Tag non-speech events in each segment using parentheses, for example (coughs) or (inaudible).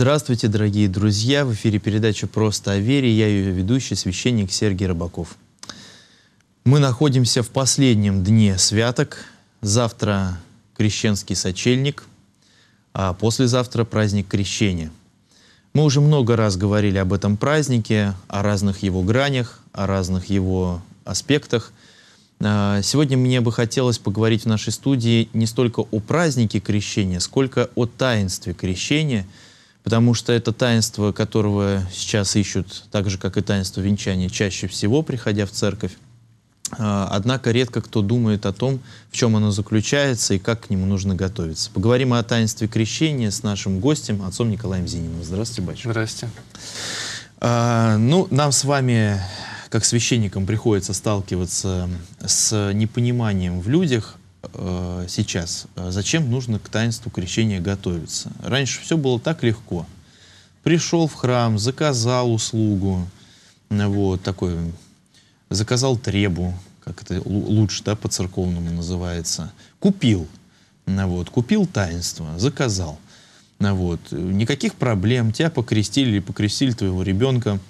Здравствуйте, дорогие друзья! В эфире передача «Просто о вере». Я ее ведущий, священник Сергей Рыбаков. Мы находимся в последнем дне святок. Завтра крещенский сочельник, а послезавтра праздник крещения. Мы уже много раз говорили об этом празднике, о разных его гранях, о разных его аспектах. А, сегодня мне бы хотелось поговорить в нашей студии не столько о празднике крещения, сколько о таинстве крещения – потому что это таинство, которого сейчас ищут, так же, как и таинство венчания, чаще всего, приходя в церковь. А, однако редко кто думает о том, в чем оно заключается и как к нему нужно готовиться. Поговорим о таинстве крещения с нашим гостем, отцом Николаем Зининым. Здравствуйте, батюшка. Здравствуйте. А, ну, нам с вами, как священникам, приходится сталкиваться с непониманием в людях э, сейчас? Э, зачем нужно к таинству крещения готовиться? Раньше все было так легко. Пришел в храм, заказал услугу, вот такой, заказал требу, как это лучше, да, по-церковному называется, купил, вот, купил таинство, заказал, вот, никаких проблем, тебя покрестили или покрестили твоего ребенка,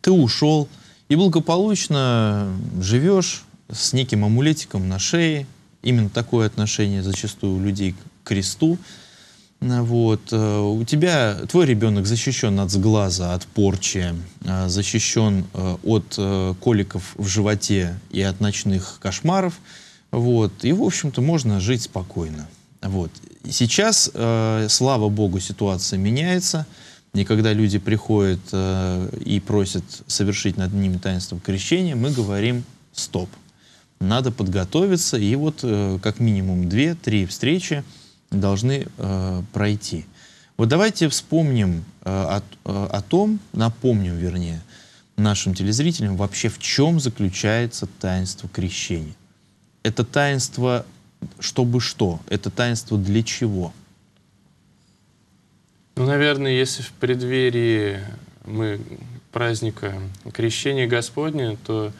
ты ушел и благополучно живешь с неким амулетиком на шее, именно такое отношение зачастую у людей к кресту. Э, вот. Э, у тебя, твой ребенок защищен от сглаза, от порчи, э, защищен от коликов в животе и от ночных кошмаров. Вот. И, в общем-то, можно жить спокойно. Вот. Сейчас, слава богу, ситуация меняется. И когда люди приходят и просят совершить над ними таинство крещения, мы говорим «стоп» надо подготовиться, и вот э, как минимум 2-3 встречи должны э, пройти. Вот давайте вспомним э, о, э, о том, напомним, вернее, нашим телезрителям вообще в чем заключается таинство крещения. Это таинство чтобы что? Это таинство для чего? Ну, наверное, если в преддверии мы праздника Крещения Господня, то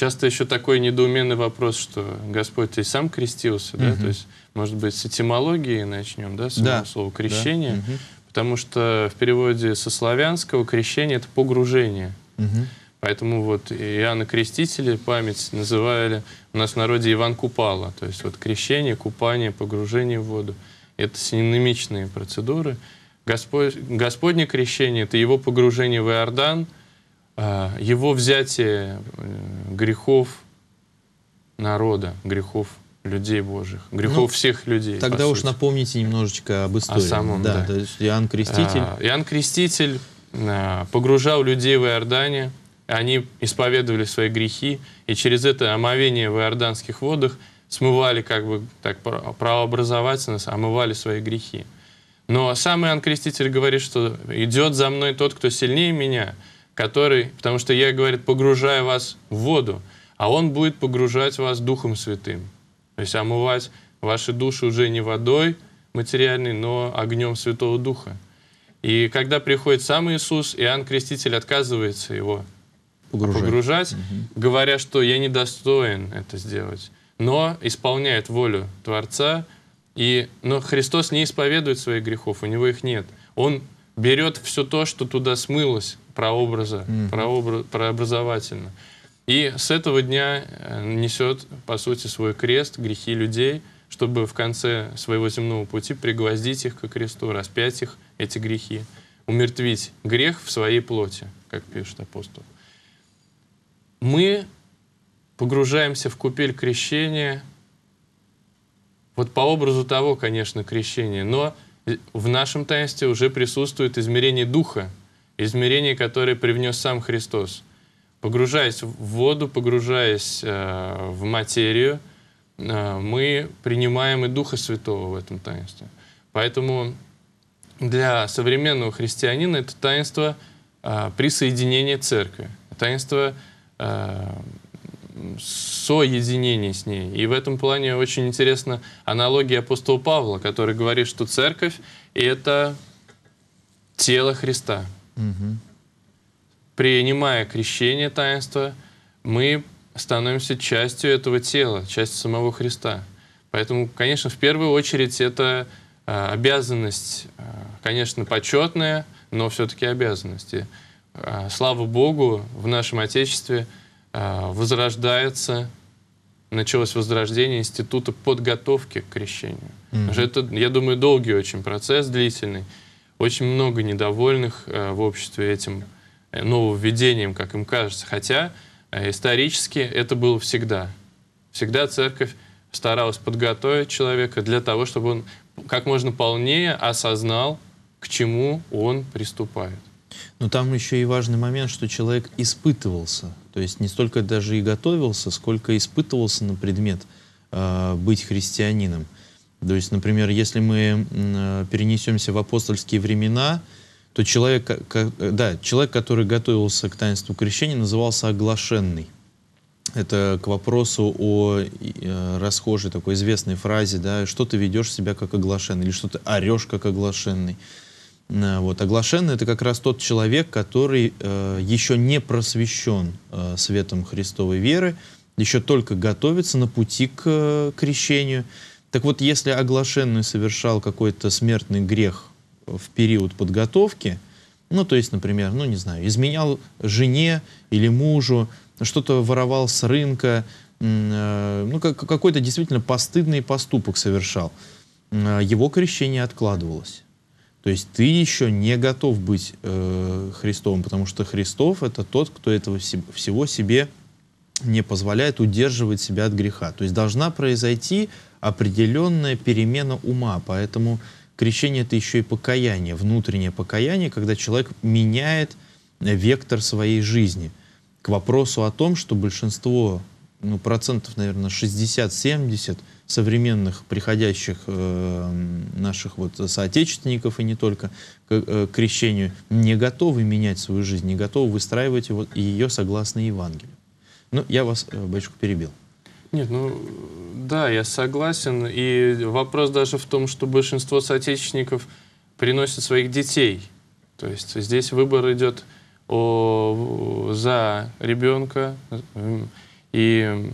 часто еще такой недоуменный вопрос, что Господь, ты сам крестился, угу. да? То есть, может быть, с этимологии начнем, да, с да. слова крещение, да. потому что в переводе со славянского крещение — это погружение. Угу. Поэтому вот Иоанна Крестителя память называли у нас в народе Иван Купала. То есть вот крещение, купание, погружение в воду. Это синонимичные процедуры. Господь, Господне крещение — это его погружение в Иордан — а, его взятие э, грехов народа, грехов людей Божьих, грехов ну, всех людей. Тогда уж напомните немножечко об истории. О самом, да. да. То есть Иоанн Креститель. А, Иоанн Креститель а, погружал людей в Иордане, они исповедовали свои грехи, и через это омовение в иорданских водах смывали, как бы так правообразовательно, омывали свои грехи. Но сам Иоанн Креститель говорит, что идет за мной тот, кто сильнее меня, который, потому что я, говорит, погружаю вас в воду, а он будет погружать вас Духом Святым. То есть омывать ваши души уже не водой материальной, но огнем Святого Духа. И когда приходит сам Иисус, Иоанн Креститель отказывается его погружать, погружать угу. говоря, что я недостоин это сделать, но исполняет волю Творца. И, но Христос не исповедует своих грехов, у него их нет. Он берет все то, что туда смылось, прообраза, mm-hmm. прообра- прообразовательно. И с этого дня э, несет, по сути, свой крест, грехи людей, чтобы в конце своего земного пути пригвоздить их ко кресту, распять их, эти грехи, умертвить грех в своей плоти, как пишет апостол. Мы погружаемся в купель крещения, вот по образу того, конечно, крещения, но Э, в нашем таинстве уже присутствует измерение духа, измерение, которое привнес сам Христос. Погружаясь в воду, погружаясь э, в материю, э, мы принимаем и Духа Святого в этом таинстве. Поэтому для современного христианина это таинство э, присоединения церкви, таинство э, соединение с ней. И в этом плане очень интересна аналогия апостола Павла, который говорит, что церковь — это тело Христа. Угу. Принимая крещение таинства, мы становимся частью этого тела, частью самого Христа. Поэтому, конечно, в первую очередь это э, обязанность, э, конечно, почетная, но все-таки обязанности. Э, а, слава Богу, в нашем Отечестве — а, возрождается, началось возрождение института подготовки к крещению. Mm-hmm. это, я думаю, долгий очень процесс, длительный. Очень много недовольных э, в обществе этим э, нововведением, как им кажется. Хотя э, исторически это было всегда. Всегда церковь старалась подготовить человека для того, чтобы он как можно полнее осознал, к чему он приступает. Но там еще и важный момент, что человек испытывался. То есть не столько даже и готовился, сколько испытывался на предмет э, быть христианином. То есть, например, если мы э, перенесемся в апостольские времена, то человек, как, да, человек, который готовился к таинству крещения, назывался оглашенный. Это к вопросу о э, расхожей такой известной фразе, да, что ты ведешь себя как оглашенный, или что ты орешь как оглашенный. Э, вот. Оглашенный — это как раз тот человек, который э, еще не просвещен э, светом Христовой веры, еще только готовится на пути к э, крещению. Так вот, если оглашенный совершал какой-то смертный грех в период подготовки, ну, то есть, например, ну, не знаю, изменял жене или мужу, что-то воровал с рынка, э, ну, как, какой-то действительно постыдный поступок совершал, э, его крещение откладывалось. То есть ты еще не готов быть э, Христовым, потому что Христов — это тот, кто этого всего себе не позволяет удерживать себя от греха. То есть должна произойти определенная перемена ума, поэтому крещение — это еще и покаяние, внутреннее покаяние, когда человек меняет э, вектор своей жизни. К вопросу о том, что большинство ну, процентов, наверное, 60-70 современных приходящих э, наших вот соотечественников и не только к, э, крещению не готовы менять свою жизнь, не готовы выстраивать его, ее согласно Евангелию. Ну, я вас, э, батюшка, перебил. Нет, ну да, я согласен. И вопрос даже в том, что большинство соотечественников приносят своих детей. То есть здесь выбор идет о, за ребенка и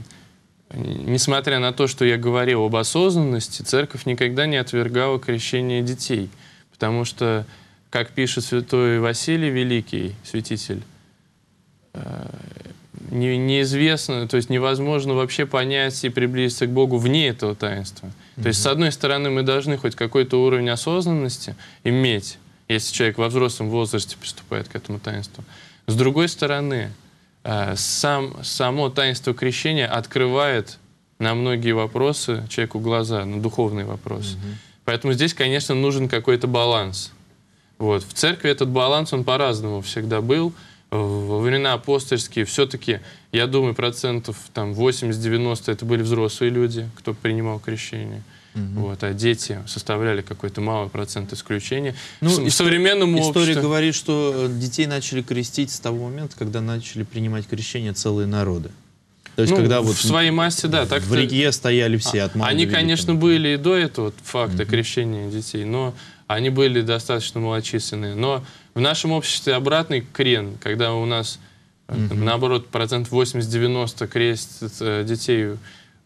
несмотря на то, что я говорил об осознанности, церковь никогда не отвергала крещение детей. Потому что, как пишет святой Василий Великий, святитель, э, не, неизвестно, то есть невозможно вообще понять и приблизиться к Богу вне этого таинства. Mm-hmm. То есть, с одной стороны, мы должны хоть какой-то уровень осознанности иметь, если человек во взрослом возрасте приступает к этому таинству. С другой стороны, Э, сам, само таинство крещения открывает на многие вопросы человеку глаза, на духовный вопрос Угу. Поэтому здесь, конечно, нужен какой-то баланс. Вот. В церкви этот баланс, он по-разному всегда был. Во времена апостольские все-таки, я думаю, процентов там 80-90 это были взрослые люди, кто принимал крещение. Угу угу. вот, а дети составляли какой-то малый процент исключения. Ну, в, в современном история обществе... говорит, что э, детей начали крестить с того момента, когда начали принимать крещение целые народы. То есть, ну, когда вот в своей массе, да, так в реке стояли все от Они, великого. конечно, были и до этого факта mm крещения детей, но они были достаточно малочисленные. Но в нашем обществе обратный крен, когда у нас, mm-hmm. наоборот, процент 80-90 крестят э, детей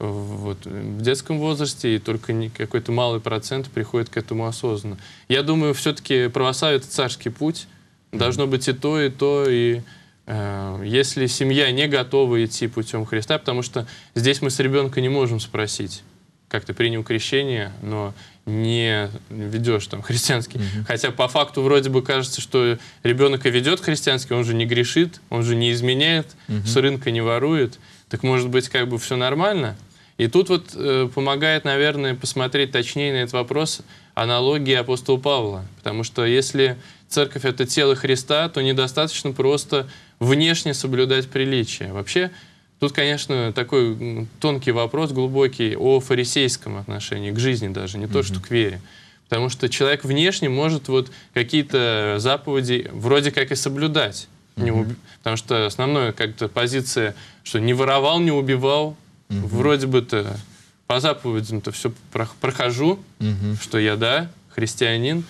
вот, в детском возрасте, и только какой-то малый процент приходит к этому осознанно. Я думаю, все-таки православие — это царский путь. Должно быть и то, и то, и э, если семья не готова идти путем Христа, потому что здесь мы с ребенка не можем спросить, как ты принял крещение, но не ведешь там христианский. Mm -hmm. Хотя по факту вроде бы кажется, что ребенок и ведет христианский, он же не грешит, он же не изменяет, Mm -hmm. с рынка не ворует. Так может быть как бы все нормально, и тут вот э, помогает, наверное, посмотреть точнее на этот вопрос аналогии апостола Павла. Потому что если церковь — это тело Христа, то недостаточно просто внешне соблюдать приличие. Вообще, тут, конечно, такой тонкий вопрос, глубокий, о фарисейском отношении к жизни даже, не mm-hmm. то, что к вере. Потому что человек внешне может вот какие-то заповеди вроде как и соблюдать. Mm-hmm. Не уб... Потому что основная как-то позиция, что не воровал, не убивал, Угу. Вроде бы-то по заповедям-то все прохожу, угу. что я, да, христианин.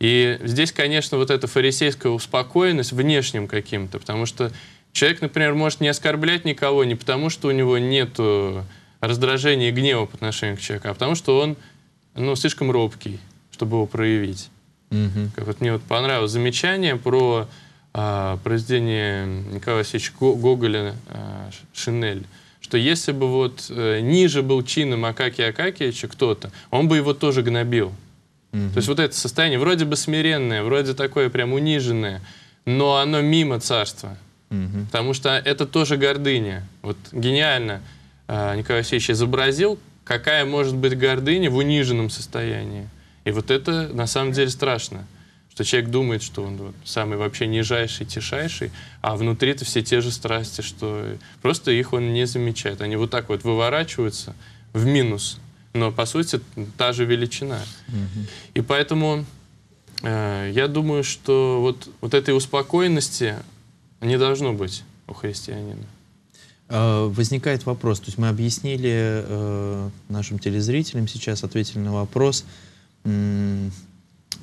И здесь, конечно, вот эта фарисейская успокоенность внешним каким-то, потому что человек, например, может не оскорблять никого не потому, что у него нет раздражения и гнева по отношению к человеку, а потому что он ну, слишком робкий, чтобы его проявить. Угу. Как вот мне вот понравилось замечание про а, произведение Николая Васильевича Гоголя а, «Шинель» что если бы вот э, ниже был чином Акаки Акакевича кто-то, он бы его тоже гнобил. Угу. То есть вот это состояние вроде бы смиренное, вроде такое прям униженное, но оно мимо царства. Угу. Потому что это тоже гордыня. Вот гениально э, Николай Васильевич изобразил, какая может быть гордыня в униженном состоянии. И вот это на самом деле страшно что человек думает, что он вот самый вообще нижайший, тишайший, а внутри это все те же страсти, что просто их он не замечает. Они вот так вот выворачиваются в минус, но по сути та же величина. И поэтому э, я думаю, что вот, вот этой успокоенности не должно быть у христианина. Э, возникает вопрос, то есть мы объяснили э, нашим телезрителям сейчас, ответили на вопрос,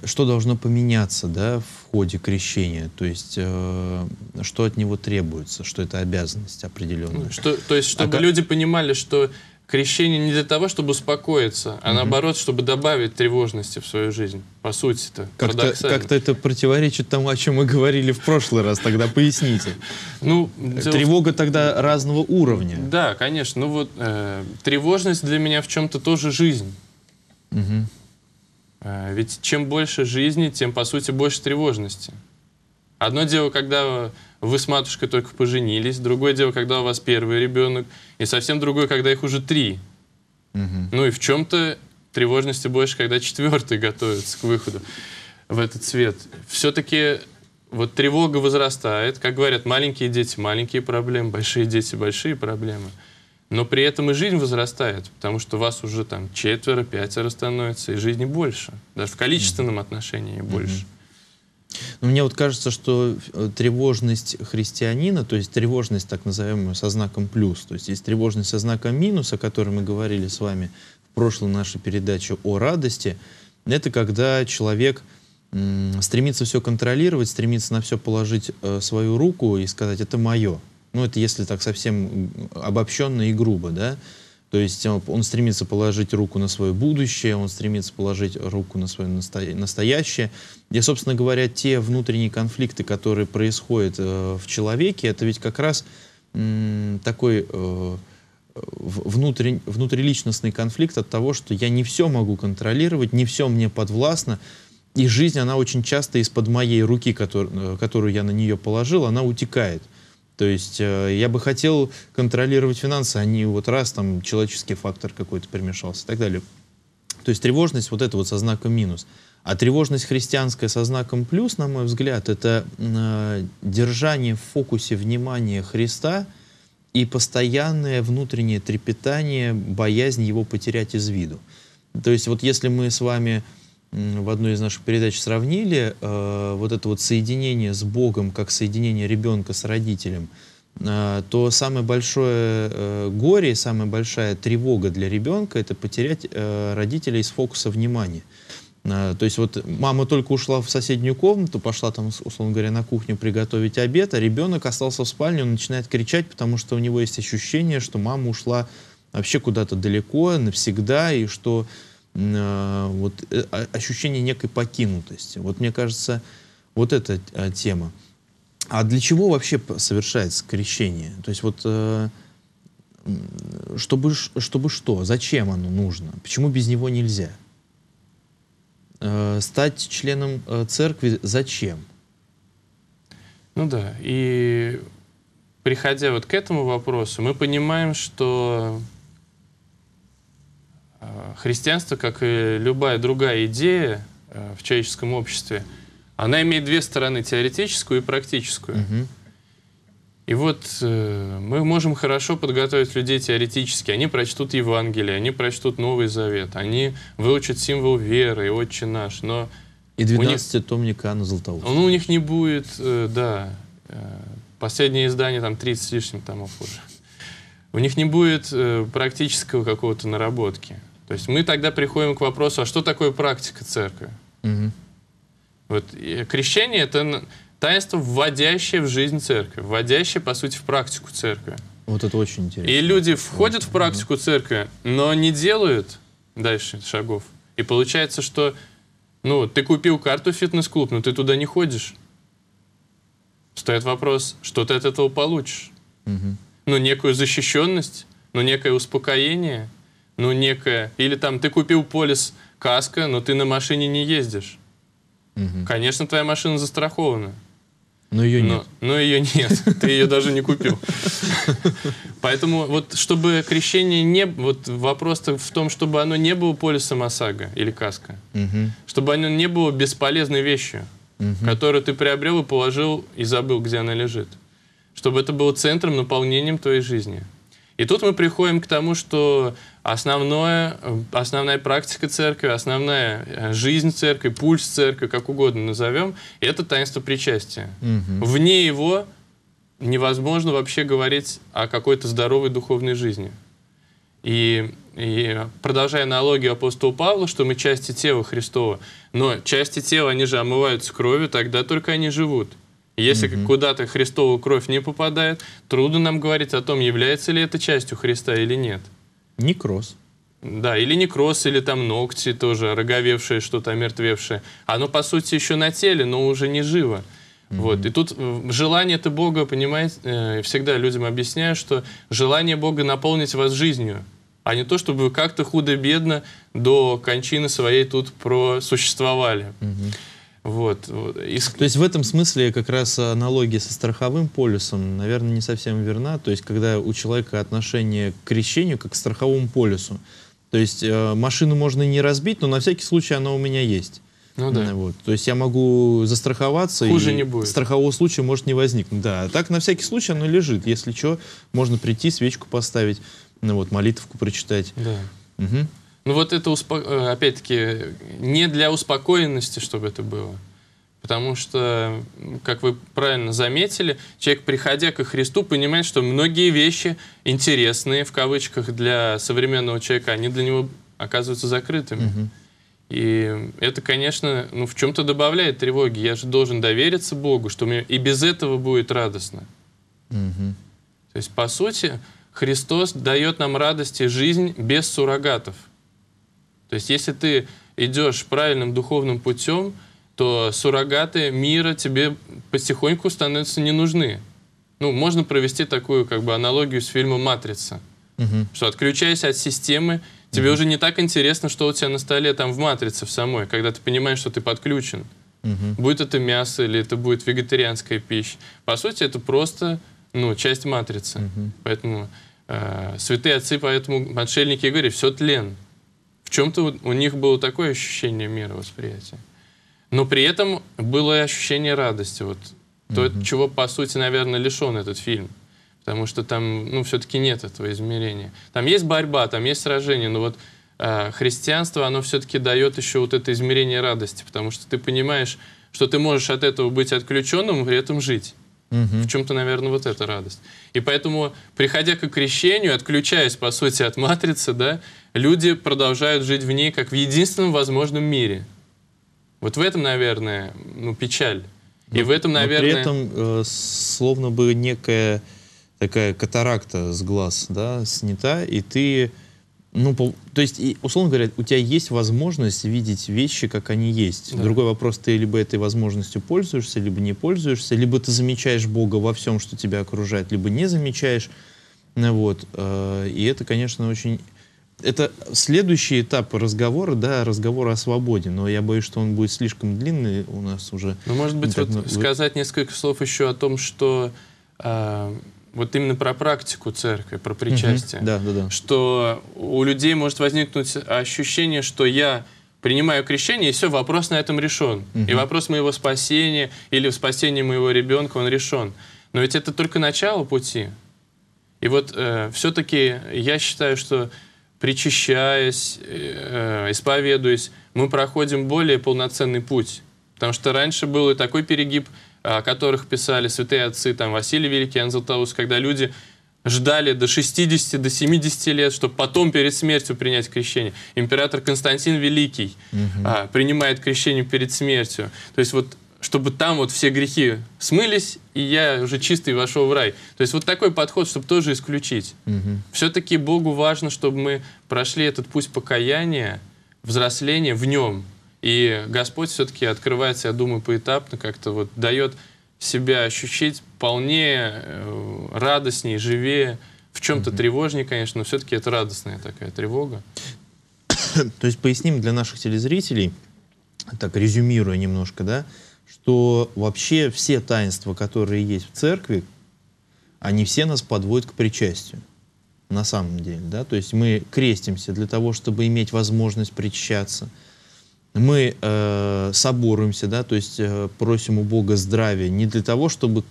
что должно поменяться да, в ходе крещения, то есть э, что от него требуется, что это обязанность определенная. Что, то есть а чтобы а люди понимали, что крещение не для того, чтобы успокоиться, а наоборот, чтобы добавить тревожности в свою жизнь. По сути-то. Как-то, как-то это противоречит тому, о чем мы говорили в прошлый раз. Тогда поясните. (laughs) Ну, э, Тревога тогда разного уровня. Да, конечно. Ну вот э, тревожность для меня в чем-то тоже жизнь. Угу. Э, ведь чем больше жизни, тем, по сути, больше тревожности. Одно дело, когда э, вы с матушкой только поженились, другое дело, когда у вас первый ребенок, и совсем другое, когда их уже три. Угу. Ну и в чем-то тревожности больше, когда четвертый готовится к выходу в этот свет. Все-таки вот тревога возрастает. Как говорят, маленькие дети – маленькие проблемы, большие дети – большие проблемы но при этом и жизнь возрастает, потому что вас уже там четверо, пятеро становится, и жизни больше. Даже в количественном отношении больше. Но ну, мне вот кажется, что э, тревожность христианина, то есть тревожность, так называемую, со знаком плюс, то есть есть тревожность со знаком минус, о которой мы говорили с вами в прошлой нашей передаче о радости, это когда человек стремится все контролировать, стремится на все положить э, свою руку и сказать «это мое» ну это если так совсем обобщенно и грубо, да, то есть э, он стремится положить руку на свое будущее, он стремится положить руку на свое настоящее. И, собственно говоря, те внутренние конфликты, которые происходят э, в человеке, это ведь как раз такой э, внутрен, внутриличностный конфликт от того, что я не все могу контролировать, не все мне подвластно, и жизнь, она очень часто из-под моей руки, который, которую я на нее положил, она утекает. То есть э, я бы хотел контролировать финансы, а не вот раз там человеческий фактор какой-то примешался и так далее. То есть тревожность вот это вот со знаком минус. А тревожность христианская со знаком плюс, на мой взгляд, это э, держание в фокусе внимания Христа и постоянное внутреннее трепетание, боязнь его потерять из виду. То есть вот если мы с вами в одной из наших передач сравнили э, вот это вот соединение с Богом, как соединение ребенка с родителем, э, то самое большое э, горе, самая большая тревога для ребенка — это потерять э, родителя из фокуса внимания. Э, то есть вот мама только ушла в соседнюю комнату, пошла там, условно говоря, на кухню приготовить обед, а ребенок остался в спальне, он начинает кричать, потому что у него есть ощущение, что мама ушла вообще куда-то далеко, навсегда, и что Э, вот, э, ощущение некой покинутости. Вот мне кажется, вот эта э, тема. А для чего вообще совершается крещение? То есть вот чтобы, чтобы что? Зачем оно нужно? Почему без него нельзя? стать членом церкви зачем? Ну да, и приходя вот к этому вопросу, мы понимаем, что Э, христианство, как и любая другая идея э, в человеческом обществе, она имеет две стороны, теоретическую и практическую. Угу. И вот э, мы можем хорошо подготовить людей теоретически. Они прочтут Евангелие, они прочтут Новый Завет, они выучат символ веры и Отче наш. Но и 12 них, томника Анна Златоуста. Ну, у них не будет, э, да, э, последнее издание там 30 с лишним томов уже. У них не будет э, практического какого-то наработки. То есть мы тогда приходим к вопросу, а что такое практика церкви? Угу. Вот крещение — это таинство, вводящее в жизнь церкви, вводящее, по сути, в практику церкви. Вот это очень интересно. И люди входят в практику церкви, но не делают дальше шагов. И получается, что ну, ты купил карту в фитнес-клуб, но ты туда не ходишь. Стоит вопрос, что ты от этого получишь? Угу. Ну, некую защищенность, ну, некое успокоение — ну, некое. Или там ты купил полис каска, но ты на машине не ездишь. Угу. Конечно, твоя машина застрахована. Но ее но, нет. Но, ее нет. (laughs) Ты ее даже не купил. (laughs) Поэтому вот чтобы крещение не... Вот вопрос-то в том, чтобы оно не было полисом ОСАГО или каска. Чтобы оно не было бесполезной вещью, которую ты приобрел и положил, и забыл, где она лежит. Чтобы это было центром, наполнением твоей жизни. И тут мы приходим к тому, что Основное, основная практика церкви, основная э, жизнь церкви, пульс церкви, как угодно назовем, это таинство причастия. Угу. Вне его невозможно вообще говорить о какой-то здоровой духовной жизни. И, и продолжая аналогию апостола Павла, что мы части тела Христова, но части тела, они же омываются кровью, тогда только они живут. Если mm куда-то Христова кровь не попадает, трудно нам говорить о том, является ли это частью Христа или нет. Некроз. Да, или некроз, или там ногти тоже, роговевшие, что-то омертвевшее. Оно, по сути, еще на теле, но уже не живо. Mm-hmm. Вот. И тут э, желание это Бога, понимаете, э, всегда людям объясняю, что желание Бога наполнить вас жизнью, а не то, чтобы вы как-то худо-бедно до кончины своей тут просуществовали. Mm-hmm. Вот. Иск... То есть в этом смысле как раз аналогия со страховым полюсом, наверное, не совсем верна. То есть когда у человека отношение к крещению как к страховому полюсу. То есть э, машину можно и не разбить, но на всякий случай она у меня есть. Ну да. Вот. То есть я могу застраховаться. Хуже и не будет. Страхового случая может не возникнуть. Да, так на всякий случай оно лежит. Если что, можно прийти, свечку поставить, ну вот, молитовку прочитать. Да. Угу. Ну вот это, успо... Э, опять-таки, не для успокоенности, чтобы это было. Потому что, как вы правильно заметили, человек, приходя ко Христу, понимает, что многие вещи интересные, в кавычках, для современного человека, они для него оказываются закрытыми. Угу. И это, конечно, ну, в чем-то добавляет тревоги. Я же должен довериться Богу, что мне и без этого будет радостно. Угу. То есть, по сути, Христос дает нам радость и жизнь без суррогатов. То есть если ты идешь правильным духовным путем, то суррогаты мира тебе потихоньку становятся не нужны. Ну, можно провести такую как бы аналогию с фильмом «Матрица». Угу. Что отключаясь от системы, тебе угу. уже не так интересно, что у тебя на столе там в «Матрице» в самой, когда ты понимаешь, что ты подключен. Угу. Будет это мясо или это будет вегетарианская пища. По сути, это просто ну, часть «Матрицы». Угу. Поэтому э, святые отцы, поэтому отшельники говорят, все тлен. В чем-то у них было такое ощущение мировосприятия. Но при этом было и ощущение радости. Вот то, mm-hmm. чего, по сути, наверное, лишен этот фильм. Потому что там, ну, все-таки нет этого измерения. Там есть борьба, там есть сражение, но вот э, христианство, оно все-таки дает еще вот это измерение радости, потому что ты понимаешь, что ты можешь от этого быть отключенным и при этом жить. Угу. В чем-то, наверное, вот эта радость. И поэтому, приходя к крещению, отключаясь, по сути, от матрицы, да, люди продолжают жить в ней как в единственном возможном мире. Вот в этом, наверное, ну, печаль. И но, в этом, наверное... но при этом э, словно бы некая такая катаракта с глаз, да, снята, и ты ну, то есть, условно говоря, у тебя есть возможность видеть вещи, как они есть. Да. Другой вопрос, ты либо этой возможностью пользуешься, либо не пользуешься, либо ты замечаешь Бога во всем, что тебя окружает, либо не замечаешь. Ну вот. Э, и это, конечно, очень... Это следующий этап разговора, да, разговора о свободе, но я боюсь, что он будет слишком длинный у нас уже. Ну, может быть, так, вот ну, сказать несколько слов еще о том, что э, вот именно про практику церкви, про причастие. Угу. Да, да, да. Что у людей может возникнуть ощущение, что я принимаю крещение, и все, вопрос на этом решен. Угу. И вопрос моего спасения или спасения моего ребенка, он решен. Но ведь это только начало пути. И вот э, все-таки я считаю, что причащаясь, э, э, исповедуясь, мы проходим более полноценный путь. Потому что раньше был и такой перегиб – о которых писали святые отцы, там, Василий Великий, Иоанн когда люди ждали до 60, до 70 лет, чтобы потом перед смертью принять крещение. Император Константин Великий угу. а, принимает крещение перед смертью. То есть вот чтобы там вот все грехи смылись, и я уже чистый вошел в рай. То есть вот такой подход, чтобы тоже исключить. Угу. Все-таки Богу важно, чтобы мы прошли этот путь покаяния, взросления в нем, и Господь все-таки открывается, я думаю, поэтапно как-то вот дает себя ощутить полнее, э, радостнее, живее. В чем-то mm-hmm. тревожнее, конечно, но все-таки это радостная такая тревога. (coughs) То есть поясним для наших телезрителей, так резюмируя немножко, да, что вообще все таинства, которые есть в церкви, они все нас подводят к причастию. На самом деле, да, то есть мы крестимся для того, чтобы иметь возможность причащаться – мы э, соборуемся, да, то есть э, просим у Бога здравия не для того, чтобы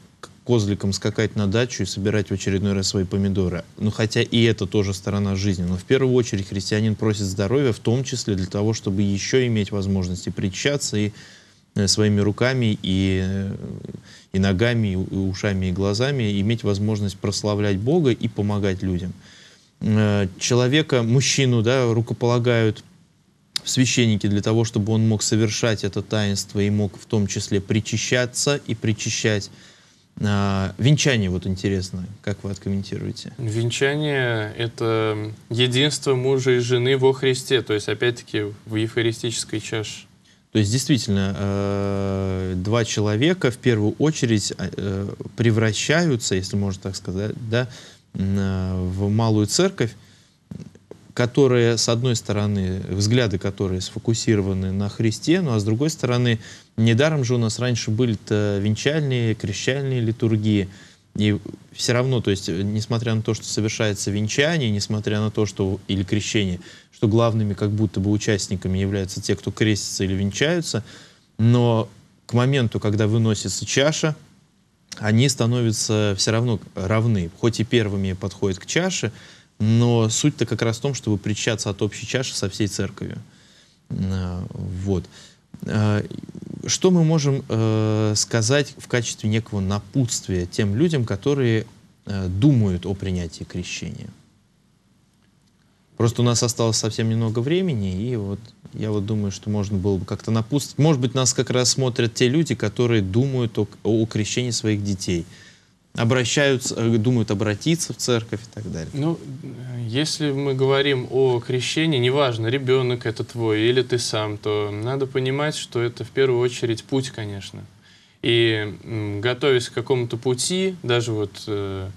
козликом скакать на дачу и собирать в очередной раз свои помидоры. Ну, хотя и это тоже сторона жизни. Но в первую очередь христианин просит здоровья, в том числе для того, чтобы еще иметь возможность и причащаться, и э, своими руками, и, э, и ногами, и, и ушами, и глазами, иметь возможность прославлять Бога и помогать людям. Э, человека, мужчину, да, рукополагают – священники для того, чтобы он мог совершать это таинство и мог в том числе причащаться и причащать. А, венчание вот интересно, как вы откомментируете? Венчание — это единство мужа и жены во Христе, то есть опять-таки в евхаристической чаше. То есть действительно э, два человека в первую очередь э, превращаются, если можно так сказать, да, э, в малую церковь, которые, с одной стороны, взгляды которые сфокусированы на Христе, ну а с другой стороны, недаром же у нас раньше были венчальные, крещальные литургии, и все равно, то есть, несмотря на то, что совершается венчание, несмотря на то, что или крещение, что главными как будто бы участниками являются те, кто крестится или венчаются, но к моменту, когда выносится чаша, они становятся все равно равны. Хоть и первыми подходят к чаше, но суть-то как раз в том, чтобы причащаться от общей чаши со всей церковью. Э, вот. Э, что мы можем э, сказать в качестве некого напутствия тем людям, которые думают о принятии крещения? Просто у нас осталось совсем немного времени, и вот я вот думаю, что можно было бы как-то напутствовать. Может быть, нас как раз смотрят те люди, которые думают о, о крещении своих детей – обращаются, э, думают обратиться в церковь и так далее. Ну, если мы говорим о крещении, неважно, ребенок это твой или ты сам, то надо понимать, что это в первую очередь путь, конечно. И готовясь к какому-то пути, даже вот э,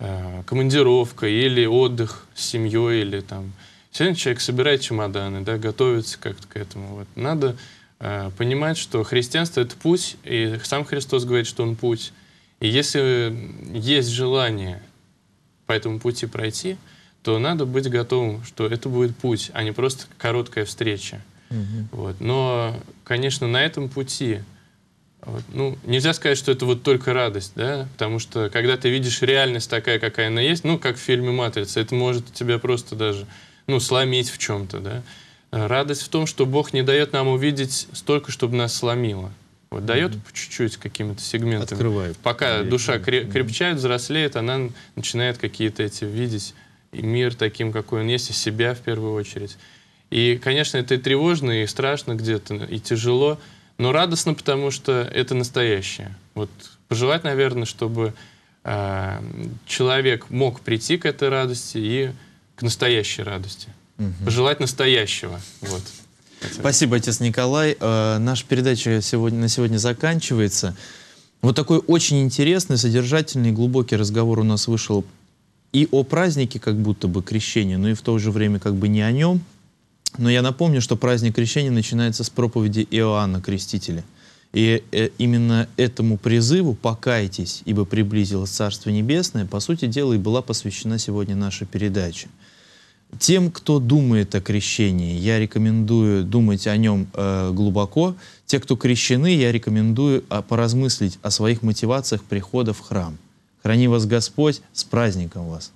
э, командировка или отдых с семьей, или там... Сегодня человек собирает чемоданы, да, готовится как-то к этому. Вот. Надо э, понимать, что христианство — это путь, и сам Христос говорит, что он путь. И если есть желание по этому пути пройти, то надо быть готовым, что это будет путь, а не просто короткая встреча. Угу. Вот. Но, конечно, на этом пути вот, ну, нельзя сказать, что это вот только радость, да, потому что когда ты видишь реальность такая, какая она есть, ну, как в фильме «Матрица», это может тебя просто даже, ну, сломить в чем-то, да. Э, радость в том, что Бог не дает нам увидеть столько, чтобы нас сломило. Вот дает mm-hmm. чуть-чуть какими-то сегментами. Открывает. Пока Открывает. душа кре- крепчает, взрослеет, она начинает какие-то эти видеть и мир таким, какой он есть, и себя в первую очередь. И, конечно, это и тревожно, и страшно где-то, и тяжело, но радостно, потому что это настоящее. Вот пожелать, наверное, чтобы э, человек мог прийти к этой радости и к настоящей радости. Угу. Пожелать настоящего. Вот. Спасибо, отец Николай. Э, наша передача сегодня, на сегодня заканчивается. Вот такой очень интересный, содержательный, глубокий разговор у нас вышел и о празднике, как будто бы крещения, но и в то же время как бы не о нем. Но я напомню, что праздник крещения начинается с проповеди Иоанна Крестителя. И э, именно этому призыву «покайтесь, ибо приблизилось Царство Небесное» по сути дела и была посвящена сегодня наша передача. Тем, кто думает о крещении, я рекомендую думать о нем э, глубоко. Те, кто крещены, я рекомендую а, поразмыслить о своих мотивациях прихода в храм. Храни вас Господь, с праздником вас!